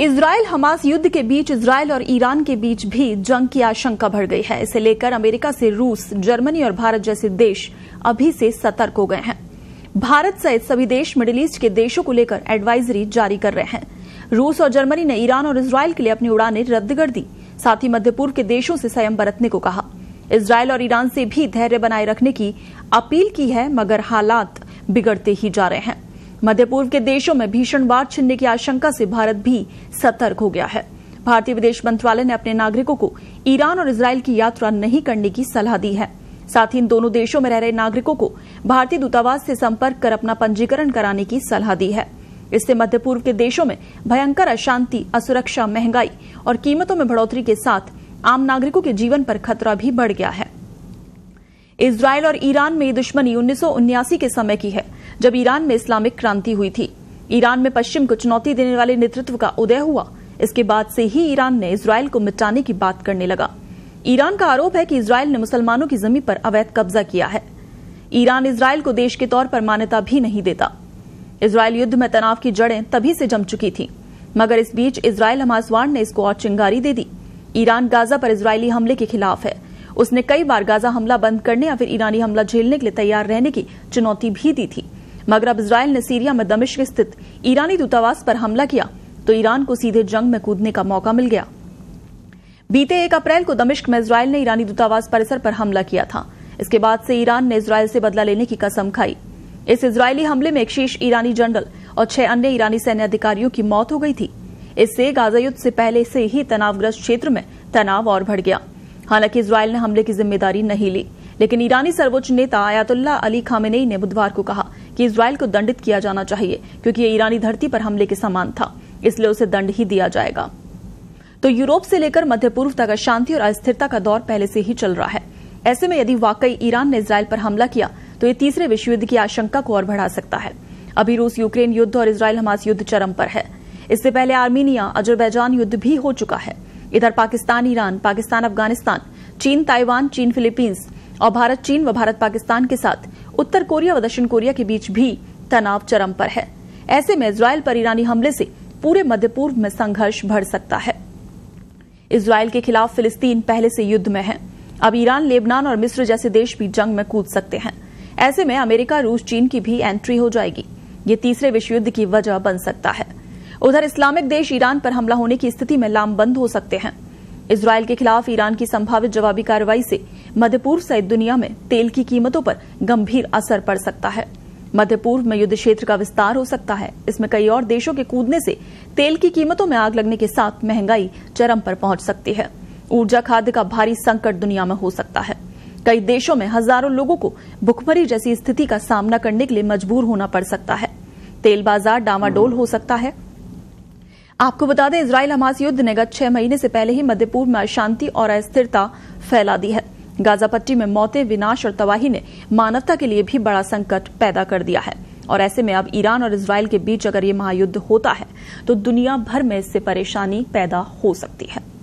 Israel Hamas युद्ध के बीच Israel और ईरान के बीच भी जंग की आशंका बढ़ गई है इसे लेकर अमेरिका से रूस जर्मनी और भारत जैसे देश अभी से सतर्क हो गए हैं भारत सहित सभी देश मिडिल ईस्ट के देशों को लेकर एडवाइजरी जारी कर रहे हैं रूस और जर्मनी ने ईरान और इसराइल के लिए अपनी उड़ानें रद्द कर दी साथ ही मध्य पूर्व के देशों से संयम बरतने को कहा इसराइल और ईरान से भी धैर्य बनाए रखने की अपील की है मगर हालात बिगड़ते ही जा रहे हैं मध्य पूर्व के देशों में भीषण वार छिनने की आशंका से भारत भी सतर्क हो गया है भारतीय विदेश मंत्रालय ने अपने नागरिकों को ईरान और इसराइल की यात्रा नहीं करने की सलाह दी है साथ ही इन दोनों देशों में रह रहे नागरिकों को भारतीय दूतावास से संपर्क कर अपना पंजीकरण कराने की सलाह दी है इससे मध्य पूर्व के देशों में भयंकर अशांति असुरक्षा महंगाई और कीमतों में बढ़ोतरी के साथ आम नागरिकों के जीवन पर खतरा भी बढ़ गया है इसराइल और ईरान में दुश्मनी उन्नीस के समय की है जब ईरान में इस्लामिक क्रांति हुई थी ईरान में पश्चिम को चुनौती देने वाले नेतृत्व का उदय हुआ इसके बाद से ही ईरान ने इसराइल को मिटाने की बात करने लगा ईरान का आरोप है कि इसराइल ने मुसलमानों की जमीन पर अवैध कब्जा किया है ईरान इसराइल को देश के तौर पर मान्यता भी नहीं देता इसराइल युद्ध में तनाव की जड़ें तभी से जम चुकी थी मगर इस बीच इसराइल हमासवाड़ ने इसको और चिंगारी दे दी ईरान गाजा पर इसराइली हमले के खिलाफ है उसने कई बार गाजा हमला बंद करने या फिर ईरानी हमला झेलने के लिए तैयार रहने की चुनौती भी दी थी मगर अब इसराइल ने सीरिया में दमिश्क स्थित ईरानी दूतावास पर हमला किया तो ईरान को सीधे जंग में कूदने का मौका मिल गया बीते एक अप्रैल को दमिश्क में इसराइल ने ईरानी दूतावास परिसर पर हमला किया था इसके बाद से ईरान ने इसराइल से बदला लेने की कसम खाई इस इसराइली हमले में एक शीर्ष ईरानी जनरल और छह अन्य ईरानी सैन्य अधिकारियों की मौत हो गई थी इससे गाजा युद्ध से पहले से ही तनावग्रस्त क्षेत्र में तनाव और बढ़ गया हालांकि इसराइल ने हमले की जिम्मेदारी नहीं ली लेकिन ईरानी सर्वोच्च नेता आयातुल्ला अली खामेनेई ने बुधवार को कहा कि इसराइल को दंडित किया जाना चाहिए क्योंकि ये ईरानी धरती पर हमले के समान था इसलिए उसे दंड ही दिया जाएगा तो यूरोप से लेकर मध्य पूर्व तक अशांति और अस्थिरता का दौर पहले से ही चल रहा है ऐसे में यदि वाकई ईरान ने इसराइल पर हमला किया तो ये तीसरे विश्व युद्ध की आशंका को और बढ़ा सकता है अभी रूस यूक्रेन युद्ध और इसराइल हमास युद्ध चरम पर है इससे पहले आर्मीनिया अजरबैजान युद्ध भी हो चुका है इधर पाकिस्तान ईरान पाकिस्तान अफगानिस्तान चीन ताइवान चीन फिलीपींस और भारत चीन व भारत पाकिस्तान के साथ उत्तर कोरिया व दक्षिण कोरिया के बीच भी तनाव चरम पर है ऐसे में इसराइल पर ईरानी हमले से पूरे मध्य पूर्व में संघर्ष बढ़ सकता है इसराइल के खिलाफ फिलिस्तीन पहले से युद्ध में है अब ईरान लेबनान और मिस्र जैसे देश भी जंग में कूद सकते हैं ऐसे में अमेरिका रूस चीन की भी एंट्री हो जाएगी ये तीसरे विश्व युद्ध की वजह बन सकता है उधर इस्लामिक देश ईरान पर हमला होने की स्थिति में लामबंद हो सकते हैं इसराइल के खिलाफ ईरान की संभावित जवाबी कार्रवाई से मध्य पूर्व सहित दुनिया में तेल की कीमतों पर गंभीर असर पड़ सकता है मध्य पूर्व में युद्ध क्षेत्र का विस्तार हो सकता है इसमें कई और देशों के कूदने से तेल की कीमतों में आग लगने के साथ महंगाई चरम पर पहुंच सकती है ऊर्जा खाद्य का भारी संकट दुनिया में हो सकता है कई देशों में हजारों लोगों को भुखमरी जैसी स्थिति का सामना करने के लिए मजबूर होना पड़ सकता है तेल बाजार डामाडोल हो सकता है आपको बता दें इसराइल हमास युद्ध ने गत छह महीने से पहले ही मध्य पूर्व में अशांति और अस्थिरता फैला दी है गाजा पट्टी में मौतें विनाश और तबाही ने मानवता के लिए भी बड़ा संकट पैदा कर दिया है और ऐसे में अब ईरान और इसराइल के बीच अगर ये महायुद्ध होता है तो दुनिया भर में इससे परेशानी पैदा हो सकती है